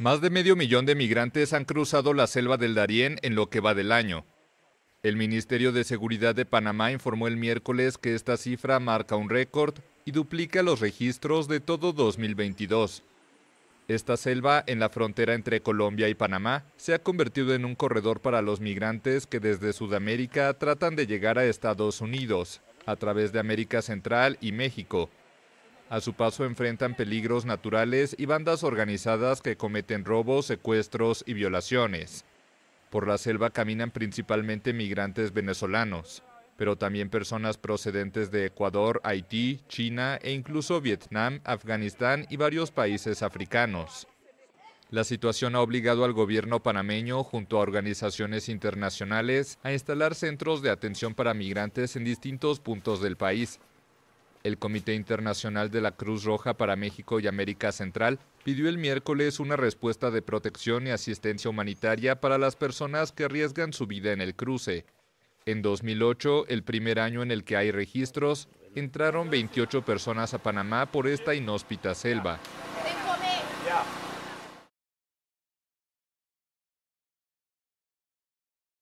Más de medio millón de migrantes han cruzado la selva del Darién en lo que va del año. El Ministerio de Seguridad de Panamá informó el miércoles que esta cifra marca un récord y duplica los registros de todo 2022. Esta selva en la frontera entre Colombia y Panamá se ha convertido en un corredor para los migrantes que desde Sudamérica tratan de llegar a Estados Unidos, a través de América Central y México, a su paso enfrentan peligros naturales y bandas organizadas que cometen robos, secuestros y violaciones. Por la selva caminan principalmente migrantes venezolanos, pero también personas procedentes de Ecuador, Haití, China e incluso Vietnam, Afganistán y varios países africanos. La situación ha obligado al gobierno panameño, junto a organizaciones internacionales, a instalar centros de atención para migrantes en distintos puntos del país, el Comité Internacional de la Cruz Roja para México y América Central pidió el miércoles una respuesta de protección y asistencia humanitaria para las personas que arriesgan su vida en el cruce. En 2008, el primer año en el que hay registros, entraron 28 personas a Panamá por esta inhóspita selva.